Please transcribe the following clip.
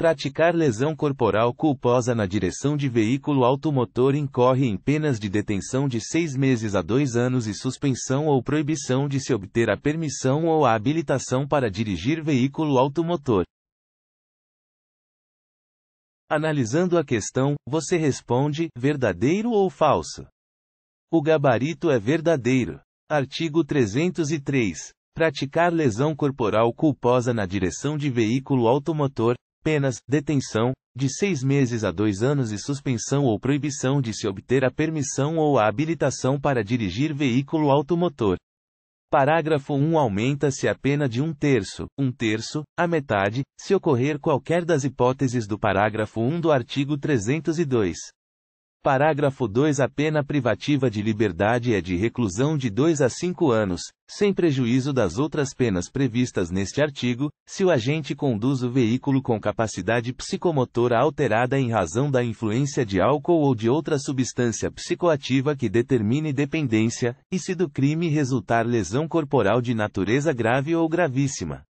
Praticar lesão corporal culposa na direção de veículo automotor incorre em penas de detenção de seis meses a dois anos e suspensão ou proibição de se obter a permissão ou a habilitação para dirigir veículo automotor. Analisando a questão, você responde: verdadeiro ou falso? O gabarito é verdadeiro. Artigo 303. Praticar lesão corporal culposa na direção de veículo automotor, penas, detenção, de seis meses a dois anos e suspensão ou proibição de se obter a permissão ou a habilitação para dirigir veículo automotor. Parágrafo 1 Aumenta-se a pena de um terço, um terço, a metade, se ocorrer qualquer das hipóteses do parágrafo 1 do artigo 302. Parágrafo 2 A pena privativa de liberdade é de reclusão de 2 a 5 anos, sem prejuízo das outras penas previstas neste artigo, se o agente conduz o veículo com capacidade psicomotora alterada em razão da influência de álcool ou de outra substância psicoativa que determine dependência, e se do crime resultar lesão corporal de natureza grave ou gravíssima.